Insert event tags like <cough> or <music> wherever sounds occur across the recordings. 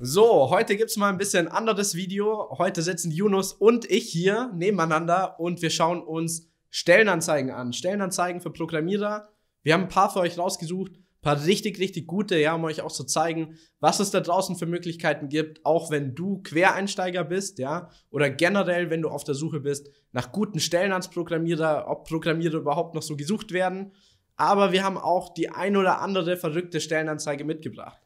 So, heute gibt es mal ein bisschen anderes Video. Heute sitzen Yunus und ich hier nebeneinander und wir schauen uns Stellenanzeigen an. Stellenanzeigen für Programmierer. Wir haben ein paar für euch rausgesucht, ein paar richtig, richtig gute, ja, um euch auch zu zeigen, was es da draußen für Möglichkeiten gibt, auch wenn du Quereinsteiger bist, ja, oder generell, wenn du auf der Suche bist nach guten Stellen als Programmierer, ob Programmierer überhaupt noch so gesucht werden. Aber wir haben auch die ein oder andere verrückte Stellenanzeige mitgebracht.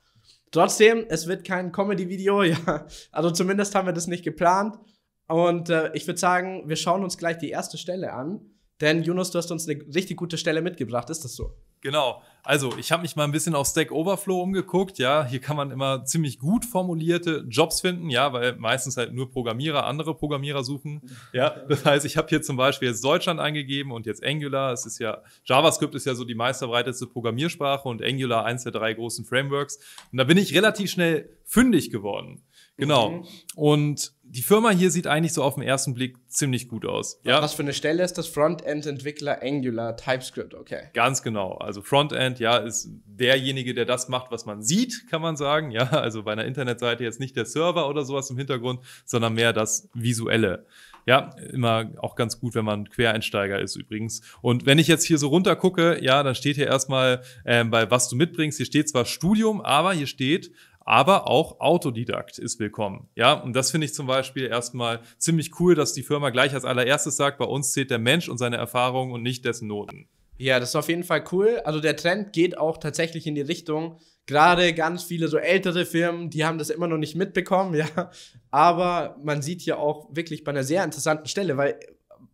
Trotzdem, es wird kein Comedy-Video, <laughs> ja. Also zumindest haben wir das nicht geplant. Und äh, ich würde sagen, wir schauen uns gleich die erste Stelle an. Denn Jonas, du hast uns eine richtig gute Stelle mitgebracht. Ist das so? Genau. Also, ich habe mich mal ein bisschen auf Stack Overflow umgeguckt. Ja, hier kann man immer ziemlich gut formulierte Jobs finden. Ja, weil meistens halt nur Programmierer andere Programmierer suchen. Ja, das heißt, ich habe hier zum Beispiel jetzt Deutschland eingegeben und jetzt Angular. Es ist ja, JavaScript ist ja so die meisterbreiteste Programmiersprache und Angular eins der drei großen Frameworks. Und da bin ich relativ schnell fündig geworden. Genau. Mhm. Und die Firma hier sieht eigentlich so auf den ersten Blick ziemlich gut aus. Ja? Was für eine Stelle ist das? Frontend-Entwickler Angular TypeScript, okay. Ganz genau. Also Frontend, ja, ist derjenige, der das macht, was man sieht, kann man sagen. Ja, also bei einer Internetseite jetzt nicht der Server oder sowas im Hintergrund, sondern mehr das Visuelle. Ja, immer auch ganz gut, wenn man Quereinsteiger ist übrigens. Und wenn ich jetzt hier so runter gucke, ja, dann steht hier erstmal ähm, bei was du mitbringst. Hier steht zwar Studium, aber hier steht aber auch Autodidakt ist willkommen. Ja, und das finde ich zum Beispiel erstmal ziemlich cool, dass die Firma gleich als allererstes sagt, bei uns zählt der Mensch und seine Erfahrungen und nicht dessen Noten. Ja, das ist auf jeden Fall cool. Also der Trend geht auch tatsächlich in die Richtung. Gerade ganz viele so ältere Firmen, die haben das immer noch nicht mitbekommen, <laughs> ja. Aber man sieht hier auch wirklich bei einer sehr interessanten Stelle, weil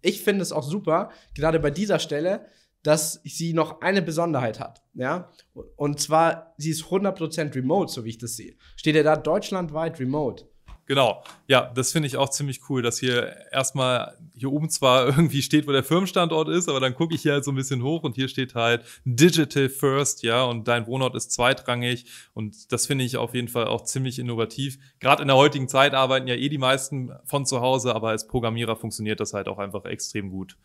ich finde es auch super, gerade bei dieser Stelle, dass sie noch eine Besonderheit hat, ja? Und zwar, sie ist 100% remote, so wie ich das sehe. Steht ja da deutschlandweit remote. Genau, ja, das finde ich auch ziemlich cool, dass hier erstmal hier oben zwar <laughs> irgendwie steht, wo der Firmenstandort ist, aber dann gucke ich hier halt so ein bisschen hoch und hier steht halt Digital First, ja, und dein Wohnort ist zweitrangig und das finde ich auf jeden Fall auch ziemlich innovativ. Gerade in der heutigen Zeit arbeiten ja eh die meisten von zu Hause, aber als Programmierer funktioniert das halt auch einfach extrem gut.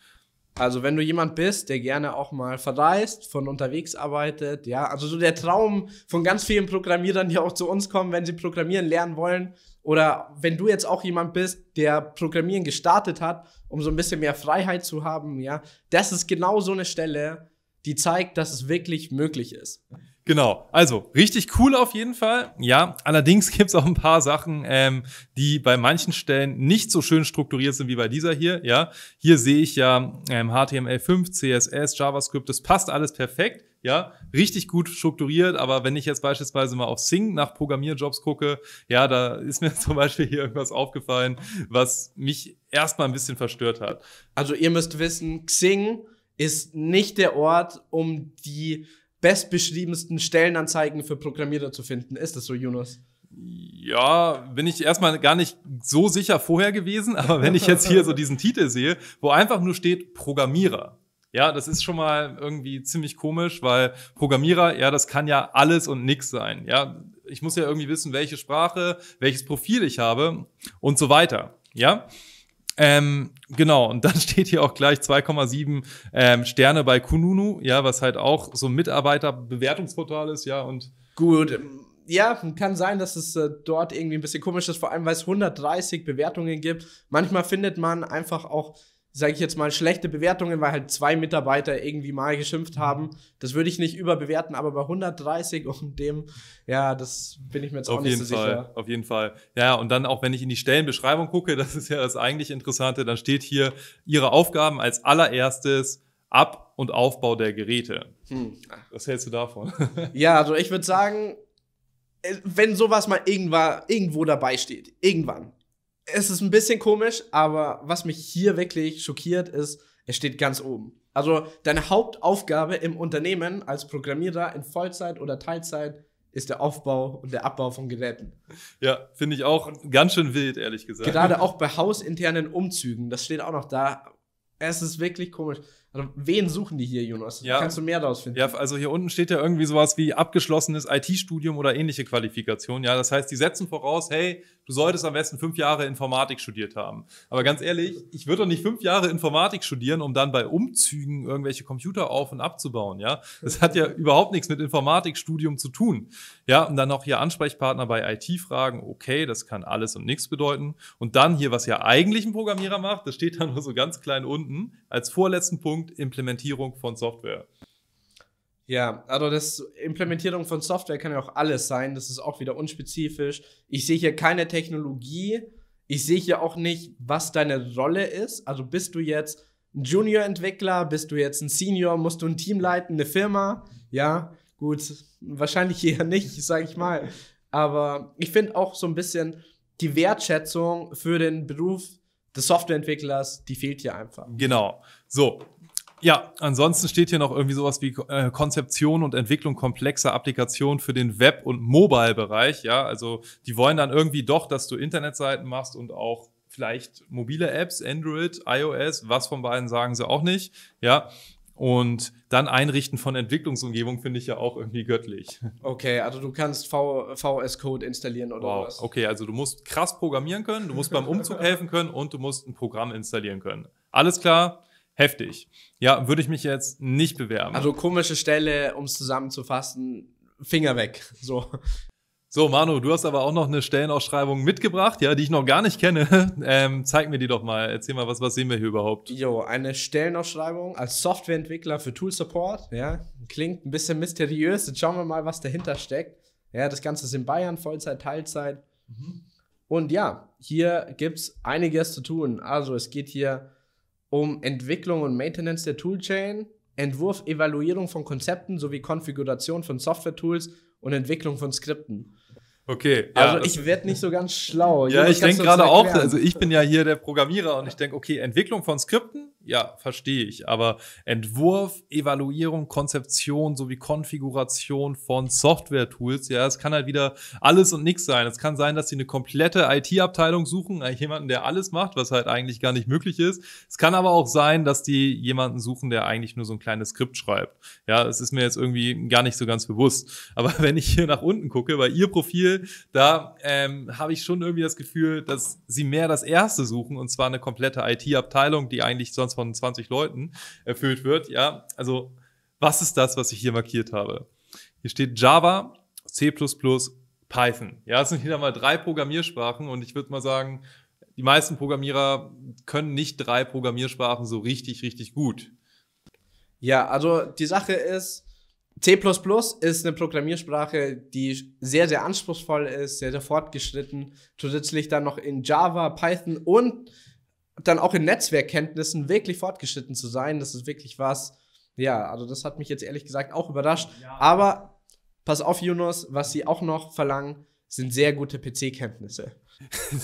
Also wenn du jemand bist, der gerne auch mal verreist, von unterwegs arbeitet, ja, also so der Traum von ganz vielen Programmierern, die auch zu uns kommen, wenn sie Programmieren lernen wollen, oder wenn du jetzt auch jemand bist, der Programmieren gestartet hat, um so ein bisschen mehr Freiheit zu haben, ja, das ist genau so eine Stelle, die zeigt, dass es wirklich möglich ist. Genau, also richtig cool auf jeden Fall. Ja, allerdings <laughs> gibt's auch ein paar Sachen, ähm, die bei manchen Stellen nicht so schön strukturiert sind wie bei dieser hier. Ja, hier sehe ich ja ähm, HTML5, CSS, JavaScript, das passt alles perfekt. Ja, richtig gut strukturiert, aber wenn ich jetzt beispielsweise mal auf Sing nach Programmierjobs gucke, ja, da ist mir <laughs> zum Beispiel hier irgendwas aufgefallen, was mich erstmal ein bisschen verstört hat. Also ihr müsst wissen, Xing ist nicht der Ort, um die bestbeschriebensten Stellenanzeigen für Programmierer zu finden. Ist das so, Jonas? Ja, bin ich erstmal gar nicht so sicher vorher gewesen, aber wenn ich jetzt hier so diesen Titel sehe, wo einfach nur steht Programmierer. Ja, das ist schon mal irgendwie ziemlich komisch, weil Programmierer, ja, das kann ja alles und nix sein. Ja, ich muss ja irgendwie wissen, welche Sprache, welches Profil ich habe und so weiter. Ja, ähm, genau, und dann <laughs> steht hier auch gleich 2,7 ähm, Sterne bei Kununu, ja, was halt auch so ein Mitarbeiterbewertungsportal ist, ja, und. Gut, ähm, ja, kann sein, dass es äh, dort irgendwie ein bisschen komisch ist, vor allem weil es 130 Bewertungen gibt. Manchmal findet man einfach auch sage ich jetzt mal, schlechte Bewertungen, weil halt zwei Mitarbeiter irgendwie mal geschimpft haben. Das würde ich nicht überbewerten, aber bei 130 und dem, ja, das bin ich mir jetzt auf auch nicht so Fall, sicher. Auf jeden Fall. Ja, und dann auch, wenn ich in die Stellenbeschreibung gucke, <laughs> das ist ja das eigentlich Interessante, dann steht hier Ihre Aufgaben als allererstes Ab- und Aufbau der Geräte. Hm. Was hältst du davon? <laughs> ja, also ich würde sagen, äh, wenn sowas mal irgendwann, irgendwo dabei steht, irgendwann, es ist ein bisschen komisch, aber was mich hier wirklich schockiert ist, es steht ganz oben. Also deine Hauptaufgabe im Unternehmen als Programmierer in Vollzeit oder Teilzeit ist der Aufbau und der Abbau von Geräten. Ja, finde ich auch ganz schön wild, ehrlich gesagt. Gerade <laughs> auch bei hausinternen Umzügen, das steht auch noch da. Es ist wirklich komisch. Also, wen suchen die hier, Jonas? Ja. Kannst du mehr daraus finden? Ja, also hier unten steht ja irgendwie sowas wie abgeschlossenes IT-Studium oder ähnliche Qualifikation. Ja, das heißt, die setzen voraus, hey, du solltest am besten fünf Jahre Informatik studiert haben. Aber ganz ehrlich, ich würde doch nicht fünf Jahre Informatik studieren, um dann bei Umzügen irgendwelche Computer auf- und abzubauen, ja. Das hat ja überhaupt nichts mit Informatikstudium zu tun. Ja, und dann noch hier Ansprechpartner bei IT-Fragen, okay, das kann alles und nichts bedeuten. Und dann hier, was ja eigentlich ein Programmierer macht, das steht da nur so ganz klein unten, als vorletzten Punkt, Punkt Implementierung von Software. Ja, also das Implementierung von Software kann ja auch alles sein. Das ist auch wieder unspezifisch. Ich sehe hier keine Technologie. Ich sehe hier auch nicht, was deine Rolle ist. Also bist du jetzt ein Junior-Entwickler, bist du jetzt ein Senior, musst du ein Team leiten, eine Firma? Ja, gut, wahrscheinlich eher nicht, <laughs> sage ich mal. Aber ich finde auch so ein bisschen die Wertschätzung für den Beruf des Softwareentwicklers, die fehlt hier einfach. Genau. So, ja, ansonsten steht hier noch irgendwie sowas wie äh, Konzeption und Entwicklung komplexer Applikationen für den Web- und Mobile-Bereich. Ja, also die wollen dann irgendwie doch, dass du Internetseiten machst und auch vielleicht mobile Apps, Android, iOS, was von beiden sagen sie auch nicht. Ja, und dann Einrichten von Entwicklungsumgebung finde ich ja auch irgendwie göttlich. Okay, also du kannst v VS-Code installieren oder wow. was? Okay, also du musst krass programmieren können, du musst beim Umzug <laughs> helfen können und du musst ein Programm installieren können. Alles klar, heftig. Ja, würde ich mich jetzt nicht bewerben. Also komische Stelle, um es zusammenzufassen, Finger weg. So. So, Manu, du hast aber auch noch eine Stellenausschreibung mitgebracht, ja, die ich noch gar nicht kenne. <laughs> Ähm, zeig mir die doch mal. Erzähl mal, was, was sehen wir hier überhaupt? Jo, eine Stellenausschreibung als Softwareentwickler für Tool Support, ja. Klingt ein bisschen mysteriös. Jetzt schauen wir mal, was dahinter steckt. Ja, das Ganze ist in Bayern, Vollzeit, Teilzeit. Mhm. Und ja, hier gibt es einiges zu tun. Also, es geht hier um Entwicklung und Maintenance der Toolchain, Entwurf, Evaluierung von Konzepten sowie Konfiguration von Software-Tools und Entwicklung von Skripten. Okay. Also ich werde nicht so ganz schlau. Ja, ich denke gerade auch, also ich bin ja hier der Programmierer und ich denke, okay, Entwicklung von Skripten ja, verstehe ich. Aber Entwurf, Evaluierung, Konzeption sowie Konfiguration von Software-Tools, ja, es kann halt wieder alles und nichts sein. Es kann sein, dass sie eine komplette IT-Abteilung suchen, äh, jemanden, der alles macht, was halt eigentlich gar nicht möglich ist. Es kann aber auch sein, dass die jemanden suchen, der eigentlich nur so ein kleines Skript schreibt. Ja, es ist mir jetzt irgendwie gar nicht so ganz bewusst. Aber <laughs> wenn ich hier nach unten gucke, bei ihr Profil, da ähm, habe ich schon irgendwie das Gefühl, dass sie mehr das Erste suchen, und zwar eine komplette IT-Abteilung, die eigentlich sonst Platz von 20 Leuten erfüllt wird. Ja, also was ist das, was ich hier markiert habe? Hier steht Java, C++, Python. Ja, das sind wieder mal drei Programmiersprachen und ich würde mal sagen, die meisten Programmierer können nicht drei Programmiersprachen so richtig, richtig gut. Ja, also die Sache ist, C ist eine Programmiersprache, die sehr, sehr anspruchsvoll ist, sehr, sehr fortgeschritten. Zusätzlich dann noch in Java, Python und dann auch in Netzwerkkenntnissen wirklich fortgeschritten zu sein, das ist wirklich was. Ja, also das hat mich jetzt ehrlich gesagt auch überrascht. Ja. Aber pass auf, Jonas, was sie auch noch verlangen, sind sehr gute PC-Kenntnisse. <laughs>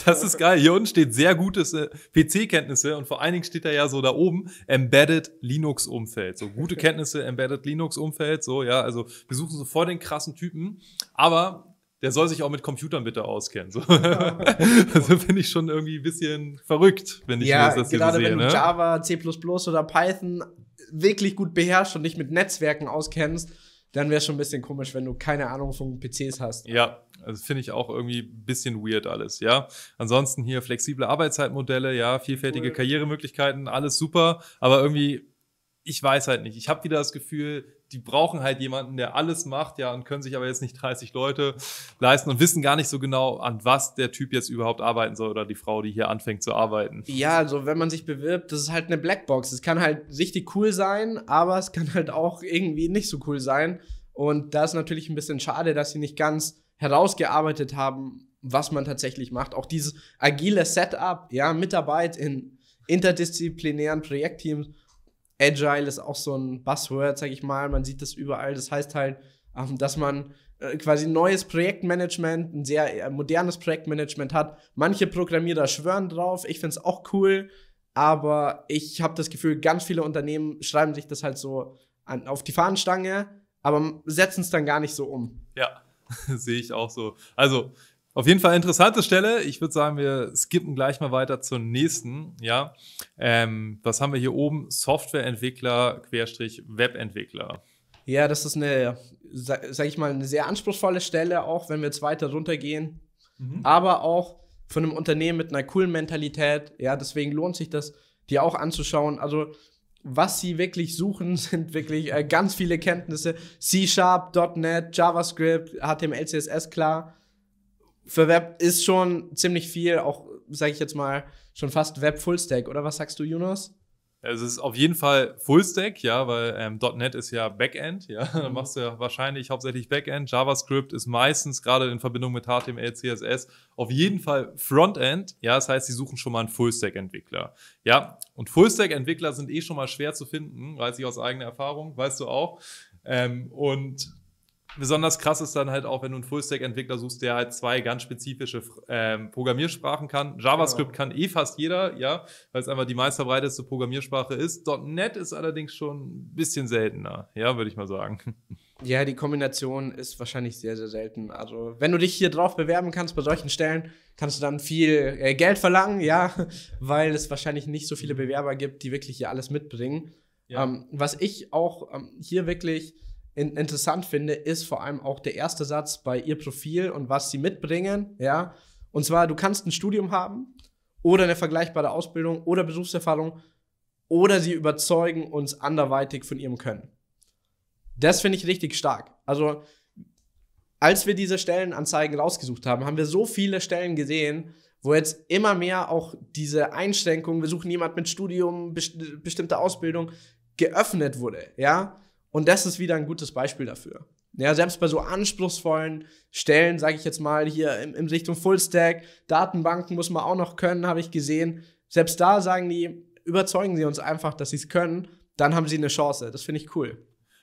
Das ist geil. Hier unten steht sehr gute äh, PC-Kenntnisse und vor allen Dingen steht da ja so da oben Embedded Linux-Umfeld. So gute <laughs> Kenntnisse, Embedded Linux-Umfeld. So, ja, also wir suchen sofort den krassen Typen. Aber der soll sich auch mit Computern bitte auskennen. So. <laughs> also finde ich schon irgendwie ein bisschen verrückt, wenn ich ja, das gerade so sehe. Wenn du ne? Java, C oder Python wirklich gut beherrschst und dich mit Netzwerken auskennst, dann wäre es schon ein bisschen komisch, wenn du keine Ahnung von PCs hast. Ja, also finde ich auch irgendwie ein bisschen weird alles, ja. Ansonsten hier flexible Arbeitszeitmodelle, ja, vielfältige cool. Karrieremöglichkeiten, alles super, aber irgendwie ich weiß halt nicht. Ich habe wieder das Gefühl, die brauchen halt jemanden, der alles macht, ja, und können sich aber jetzt nicht 30 Leute leisten und wissen gar nicht so genau, an was der Typ jetzt überhaupt arbeiten soll oder die Frau, die hier anfängt zu arbeiten. Ja, also wenn man sich bewirbt, das ist halt eine Blackbox. Es kann halt richtig cool sein, aber es kann halt auch irgendwie nicht so cool sein. Und da ist natürlich ein bisschen schade, dass sie nicht ganz herausgearbeitet haben, was man tatsächlich macht. Auch dieses agile Setup, ja, Mitarbeit in interdisziplinären Projektteams Agile ist auch so ein Buzzword, sag ich mal. Man sieht das überall. Das heißt halt, ähm, dass man äh, quasi neues Projektmanagement, ein sehr äh, modernes Projektmanagement hat. Manche Programmierer schwören drauf. Ich finde es auch cool. Aber ich habe das Gefühl, ganz viele Unternehmen schreiben sich das halt so an, auf die Fahnenstange, aber setzen es dann gar nicht so um. Ja, <laughs> sehe ich auch so. Also, auf jeden Fall interessante Stelle. Ich würde sagen, wir skippen gleich mal weiter zur nächsten. Ja, ähm, was haben wir hier oben? Softwareentwickler Querstrich Webentwickler. Ja, das ist eine, sag, ich mal, eine sehr anspruchsvolle Stelle, auch wenn wir jetzt weiter runtergehen. Mhm. Aber auch von einem Unternehmen mit einer coolen Mentalität. Ja, deswegen lohnt sich das, die auch anzuschauen. Also was sie wirklich suchen, <laughs> sind wirklich äh, ganz viele Kenntnisse. C-Sharp, .NET, JavaScript, HTML, CSS, klar für Web ist schon ziemlich viel, auch sage ich jetzt mal, schon fast Web Fullstack, oder was sagst du, Jonas? Also es ist auf jeden Fall Fullstack, ja, weil ähm, .NET ist ja Backend, ja, <laughs> mhm. dann machst du ja wahrscheinlich hauptsächlich Backend. JavaScript ist meistens gerade in Verbindung mit HTML, CSS auf jeden Fall Frontend, ja, das heißt, sie suchen schon mal einen Fullstack-Entwickler, ja. Und Fullstack-Entwickler sind eh schon mal schwer zu finden, weiß ich aus eigener Erfahrung, weißt du auch. Ähm, und besonders krass ist dann halt auch, wenn du einen Fullstack-Entwickler suchst, der halt zwei ganz spezifische ähm, Programmiersprachen kann. JavaScript genau. kann eh fast jeder, ja, weil es einfach die meisterbreiteste Programmiersprache ist. .NET ist allerdings schon ein bisschen seltener, ja, würde ich mal sagen. <laughs> Ja, die Kombination ist wahrscheinlich sehr, sehr selten. Also, wenn du dich hier drauf bewerben kannst bei solchen Stellen, kannst du dann viel äh, Geld verlangen, ja, <laughs> weil es wahrscheinlich nicht so viele mhm. Bewerber gibt, die wirklich hier alles mitbringen. Ja. Ähm, was ich auch ähm, hier wirklich in, interessant finde, ist vor allem auch der erste Satz bei ihr Profil und was sie mitbringen. Ja, und zwar, du kannst ein Studium haben oder eine vergleichbare Ausbildung oder Berufserfahrung oder sie überzeugen uns anderweitig von ihrem Können. Das finde ich richtig stark. Also, als wir diese Stellenanzeigen rausgesucht haben, haben wir so viele Stellen gesehen, wo jetzt immer mehr auch diese Einschränkung, wir suchen jemanden mit Studium, best bestimmte Ausbildung, geöffnet wurde, ja. Und das ist wieder ein gutes Beispiel dafür. Ja, selbst bei so anspruchsvollen Stellen, sage ich jetzt mal hier im, in Richtung Fullstack, Datenbanken muss man auch noch können, habe ich gesehen. Selbst da sagen die, überzeugen sie uns einfach, dass sie es können, dann haben sie eine Chance. Das finde ich cool.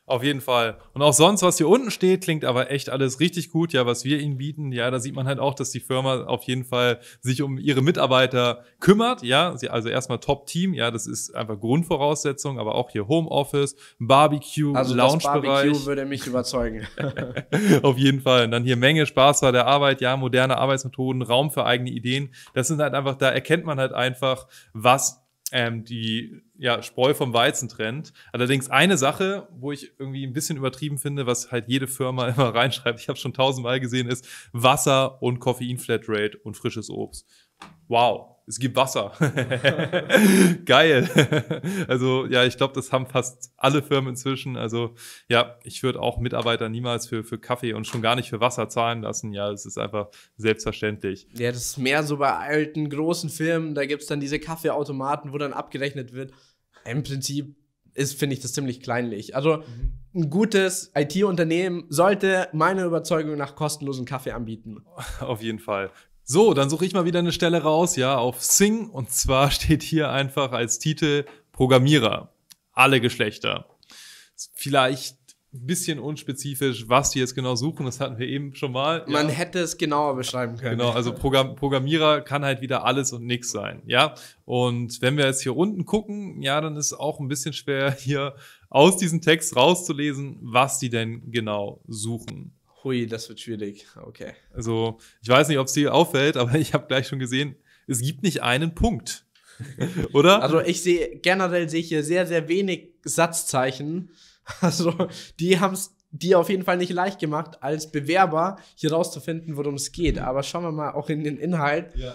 Auf jeden Fall. Und auch sonst, was hier unten steht, klingt aber echt alles richtig gut. Ja, was wir ihnen bieten, ja, da sieht man halt auch, dass die Firma auf jeden Fall sich um ihre Mitarbeiter kümmert. Ja, sie, also erstmal Top-Team. Ja, das ist einfach Grundvoraussetzung, aber auch hier Homeoffice, Barbecue, also Loungebereich. Barbecue würde mich überzeugen. <laughs> auf jeden Fall. Und dann hier Menge Spaß bei der Arbeit. Ja, moderne Arbeitsmethoden, Raum für eigene Ideen. Das sind halt einfach, da erkennt man halt einfach, was ähm, die ja, Spreu vom Weizen trennt. Allerdings eine Sache, wo ich irgendwie ein bisschen übertrieben finde, was halt jede Firma <laughs> immer reinschreibt, ich habe schon tausendmal gesehen, ist Wasser und Koffein-Flatrate und frisches Obst wow, es gibt Wasser. <laughs> Geil. also ja, ich glaube, das haben fast alle Firmen inzwischen. Also ja, ich würde auch Mitarbeiter niemals für, für Kaffee und schon gar nicht für Wasser zahlen lassen. Ja, das ist einfach selbstverständlich. Ja, das ist mehr so bei alten, großen Firmen. Da gibt es dann diese Kaffeeautomaten, wo dann abgerechnet wird. Im Prinzip ist, finde ich, das ziemlich kleinlich. Also mhm. ein gutes IT-Unternehmen sollte meiner Überzeugung nach kostenlosen Kaffee anbieten. Auf jeden Fall. So, dann suche ich mal wieder eine Stelle raus, ja, auf Sing. Und zwar <laughs> steht hier einfach als Titel Programmierer. Alle Geschlechter. Vielleicht ein bisschen unspezifisch, was die jetzt genau suchen. Das hatten wir eben schon mal. Man hätte es genauer beschreiben können. Genau, also Programm Programmierer kann halt wieder alles und nichts sein, ja. Und wenn wir jetzt hier unten gucken, ja, dann ist auch ein bisschen schwer <laughs> hier aus diesem Text rauszulesen, was die denn genau suchen. Hui, das wird schwierig. Okay. Also, ich weiß nicht, ob es dir auffällt, aber <laughs> ich habe gleich schon gesehen, es gibt nicht einen Punkt. <laughs> Oder? Also, ich sehe generell sehe ich hier sehr sehr wenig Satzzeichen. <laughs> Also, die haben es dir auf jeden Fall nicht leicht gemacht, als Bewerber hier rauszufinden, worum es geht. Aber schauen wir mal auch in den Inhalt. Ja.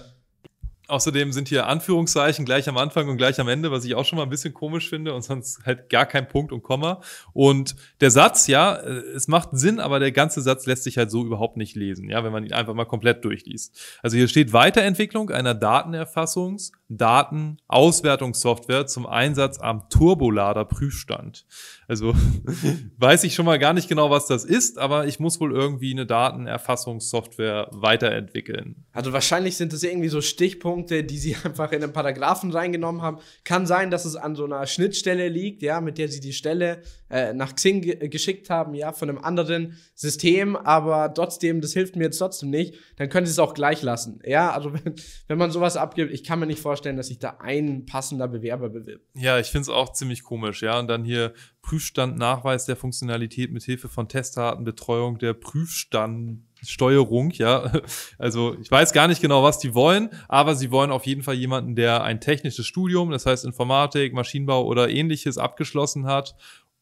Außerdem sind hier Anführungszeichen gleich am Anfang und gleich am Ende, was ich auch schon mal ein bisschen komisch finde und sonst halt gar kein Punkt und Komma. Und der Satz, ja, äh, es macht Sinn, aber der ganze Satz lässt sich halt so überhaupt nicht lesen, ja, wenn man ihn einfach mal komplett durchliest. Also hier steht Weiterentwicklung einer Datenerfassungs- Datenauswertungssoftware zum Einsatz am Turbolader Prüfstand. Also <laughs> weiß ich schon mal gar nicht genau, was das ist, aber ich muss wohl irgendwie eine Datenerfassungssoftware weiterentwickeln. Also wahrscheinlich sind das irgendwie so Stichpunkte, die sie <laughs> einfach in den Paragraphen reingenommen haben. Kann sein, dass es an so einer Schnittstelle liegt, ja, mit der sie die Stelle äh, nach Xing ge geschickt haben, ja, von einem anderen System, aber trotzdem, das hilft mir jetzt trotzdem nicht, dann können sie es auch gleich lassen. Ja, also <laughs> wenn, wenn man sowas abgibt, ich kann mir nicht vorstellen, vorstellen, dass sich da ein passender Bewerber bewirbt. Ja, ich finde es auch ziemlich komisch, ja. Und dann hier Prüfstand, Nachweis der Funktionalität mit Hilfe von Testdaten, Betreuung der Prüfstandsteuerung, ja. <laughs> Also ich weiß gar nicht genau, was die wollen, aber sie wollen auf jeden Fall jemanden, der ein technisches Studium, das heißt Informatik, Maschinenbau oder ähnliches abgeschlossen hat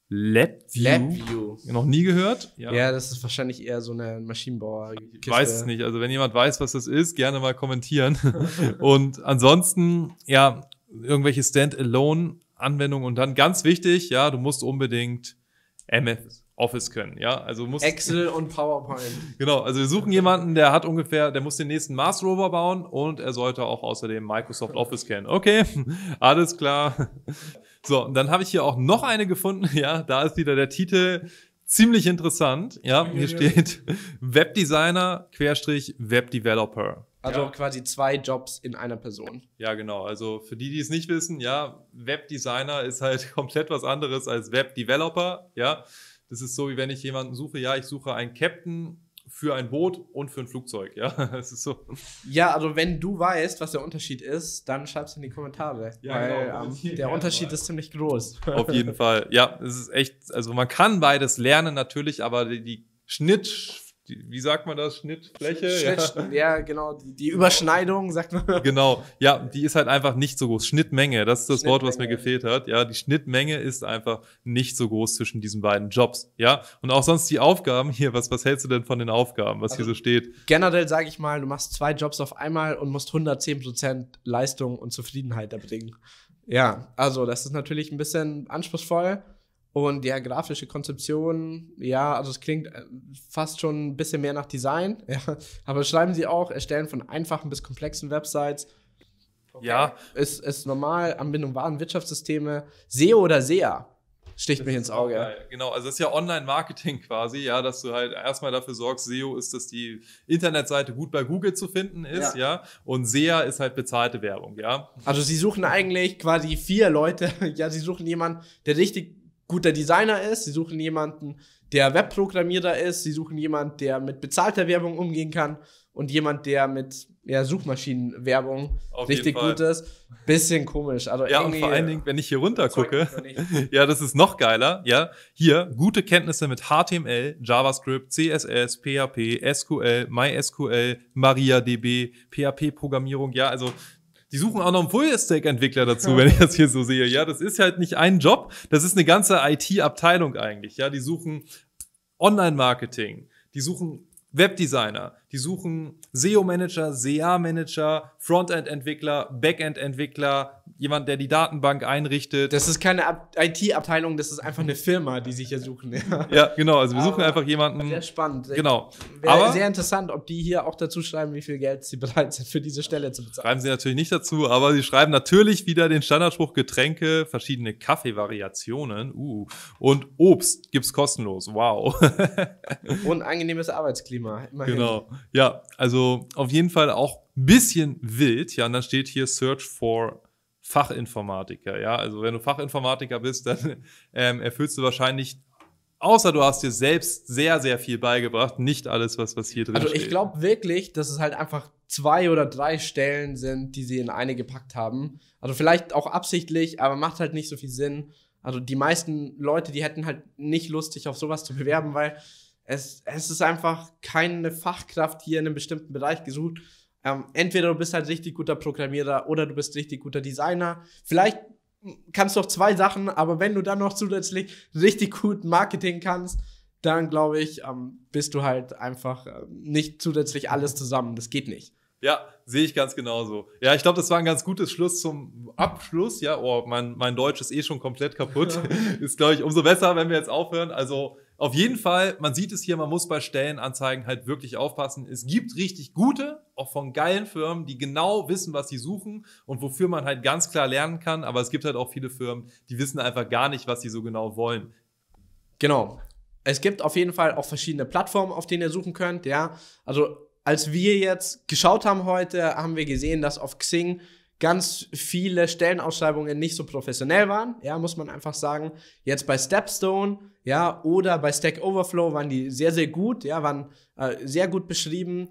LabView. LabView. Noch nie gehört? Ja. ja. das ist wahrscheinlich eher so eine Maschinenbauer. -Kiste. Weiß es nicht. Also wenn jemand weiß, was das ist, gerne mal kommentieren. <laughs> und ansonsten, ja, irgendwelche Standalone-Anwendungen und dann ganz wichtig, ja, du musst unbedingt MS Office können, ja. Also musst Excel und PowerPoint. <laughs> genau, also wir suchen jemanden, der hat ungefähr, der muss den nächsten Mars Rover bauen und er sollte auch außerdem Microsoft Office kennen. Okay, <laughs> alles klar. So, und dann habe ich hier auch noch eine gefunden. <laughs> Ja, da ist wieder der Titel ziemlich interessant. Ja, hier steht <laughs> Webdesigner Querstrich Webdeveloper. Also ja. quasi zwei Jobs in einer Person. Ja, genau. Also für die, die es nicht wissen, ja, Webdesigner ist halt <laughs> komplett was anderes als Webdeveloper. Ja, das ist so, wie wenn ich jemanden suche. Ja, ich suche einen Captain für ein Boot und für ein Flugzeug. Ja, <laughs> es ist so. Ja, also wenn du weißt, was der Unterschied ist, dann schreib's in die Kommentare. Ja, weil, genau. ähm, der ja, Unterschied ist ziemlich groß. Auf jeden Fall. Ja, es ist echt, also man kann beides lernen natürlich, aber die, die Schnitt die, wie sagt man das? Schnittfläche? Schnitt, ja. ja. genau. Die, die, Überschneidung, sagt man. Genau. Ja, die ist halt einfach nicht so groß. Schnittmenge, das ist das Wort, was mir gefehlt hat. Ja, die Schnittmenge ist einfach nicht so groß zwischen diesen beiden Jobs. Ja, und auch sonst die Aufgaben hier. Was, was hältst du denn von den Aufgaben, was also, hier so steht? Generell sage ich mal, du machst zwei Jobs auf einmal und musst 110 Prozent Leistung und Zufriedenheit erbringen. Ja, also das ist natürlich ein bisschen anspruchsvoll. Und ja, grafische Konzeption, ja, also es klingt äh, fast schon ein bisschen mehr nach Design, <laughs> ja. aber schreiben sie auch, erstellen von einfachen bis komplexen Websites. Okay. Ja. Ist, ist normal, Anbindung Waren, Wirtschaftssysteme, SEO oder SEA sticht mich ins Auge. Genau, also es ist ja Online-Marketing quasi, ja, dass du halt erstmal dafür sorgst, SEO ist, dass die Internetseite gut bei Google zu finden ist, ja, ja? und SEA ist halt bezahlte Werbung, ja. Also sie suchen eigentlich quasi vier Leute, <laughs> ja, sie suchen jemanden, der richtig guter Designer ist, sie suchen jemanden, der Webprogrammierer ist, sie suchen jemanden, der mit bezahlter Werbung umgehen kann und jemand, der mit ja, Suchmaschinenwerbung Auf richtig gut ist. Bisschen komisch. Also ja, und vor allen Dingen, wenn ich hier runter gucke, <laughs> ja, das ist noch geiler. Ja, hier gute Kenntnisse mit HTML, JavaScript, CSS, PHP, SQL, MySQL, MariaDB, PHP-Programmierung. Ja, also die suchen auch noch einen Full-Stack-Entwickler dazu, ja. wenn ich das hier so sehe. Ja, das ist halt nicht ein Job, das ist eine ganze IT-Abteilung eigentlich. Ja, die suchen Online-Marketing, die suchen Webdesigner, die suchen SEO-Manager, SEA-Manager, Frontend-Entwickler, Backend-Entwickler, jemand, der die Datenbank einrichtet. Das ist keine IT-Abteilung, das ist einfach eine Firma, die sich hier suchen. Ja, genau. Also wir suchen Aber einfach jemanden. Sehr spannend. Genau. Wäre Aber sehr interessant, ob die hier auch dazu schreiben, wie viel Geld sie bereit sind, für diese Stelle zu bezahlen. Schreiben sie natürlich nicht dazu, aber sie schreiben natürlich wieder den Standardspruch Getränke, verschiedene Kaffeevariationen uh, und Obst gibt es kostenlos. Wow. <laughs> und angenehmes Arbeitsklima. Immerhin. Genau. Ja, also auf jeden Fall auch ein bisschen wild. Ja, und dann steht hier Search for Fachinformatiker. Ja, also wenn du Fachinformatiker bist, dann <laughs> ähm, erfüllst du wahrscheinlich Außer du hast dir selbst sehr, sehr viel beigebracht, nicht alles, was, was hier drin ist. Also ich glaube wirklich, dass es halt einfach zwei oder drei Stellen sind, die sie in eine gepackt haben. Also vielleicht auch absichtlich, aber macht halt nicht so viel Sinn. Also die meisten Leute, die hätten halt nicht Lust, sich auf sowas zu bewerben, weil es, es ist einfach keine Fachkraft hier in einem bestimmten Bereich gesucht. Ähm, entweder du bist halt richtig guter Programmierer oder du bist richtig guter Designer. Vielleicht kannst du auch zwei Sachen, aber wenn du dann noch zusätzlich richtig gut Marketing kannst, dann glaube ich, ähm, bist du halt einfach äh, nicht zusätzlich alles zusammen. Das geht nicht. Ja, sehe ich ganz genauso. Ja, ich glaube, das war ein ganz gutes Schluss zum Abschluss. Ja, oh, mein, mein Deutsch ist eh schon komplett kaputt. <laughs> ist, glaube ich, umso besser, wenn wir jetzt aufhören. Also, auf jeden Fall, man sieht es hier, man muss bei Stellenanzeigen halt wirklich aufpassen. Es gibt richtig gute, auch von geilen Firmen, die genau wissen, was sie suchen und wofür man halt ganz klar lernen kann. Aber es gibt halt auch viele Firmen, die wissen einfach gar nicht, was sie so genau wollen. Genau. Es gibt auf jeden Fall auch verschiedene Plattformen, auf denen ihr suchen könnt. Ja, also als wir jetzt geschaut haben heute, haben wir gesehen, dass auf Xing ganz viele Stellenausschreibungen nicht so professionell waren, ja, muss man einfach sagen. Jetzt bei Stepstone, ja, oder bei Stack Overflow waren die sehr, sehr gut, ja, waren äh, sehr gut beschrieben.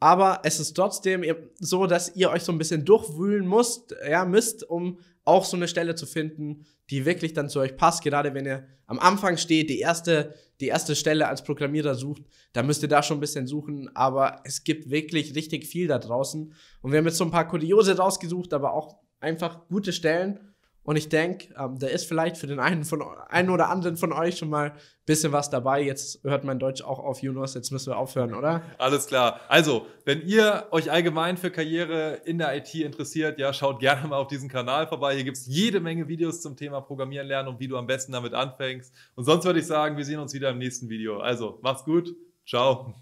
Aber es ist trotzdem so, dass ihr euch so ein bisschen durchwühlen müsst, ja, müsst, um auch so eine Stelle zu finden, die wirklich dann zu euch passt. Gerade wenn ihr am Anfang steht, die erste, die erste Stelle als Programmierer sucht, dann müsst ihr da schon ein bisschen suchen. Aber es gibt wirklich richtig viel da draußen. Und wir haben jetzt so ein paar Kuriose rausgesucht, aber auch einfach gute Stellen und ich denke, ähm, da ist vielleicht für den einen, von, einen oder anderen von euch schon mal ein bisschen was dabei. Jetzt hört mein Deutsch auch auf, Jonas. Jetzt müssen wir aufhören, oder? Alles klar. Also, wenn ihr euch allgemein für Karriere in der IT interessiert, ja, schaut gerne mal auf diesen Kanal vorbei. Hier gibt es jede Menge Videos zum Thema Programmieren lernen und wie du am besten damit anfängst. Und sonst würde ich sagen, wir sehen uns wieder im nächsten Video. Also, macht's gut. Ciao.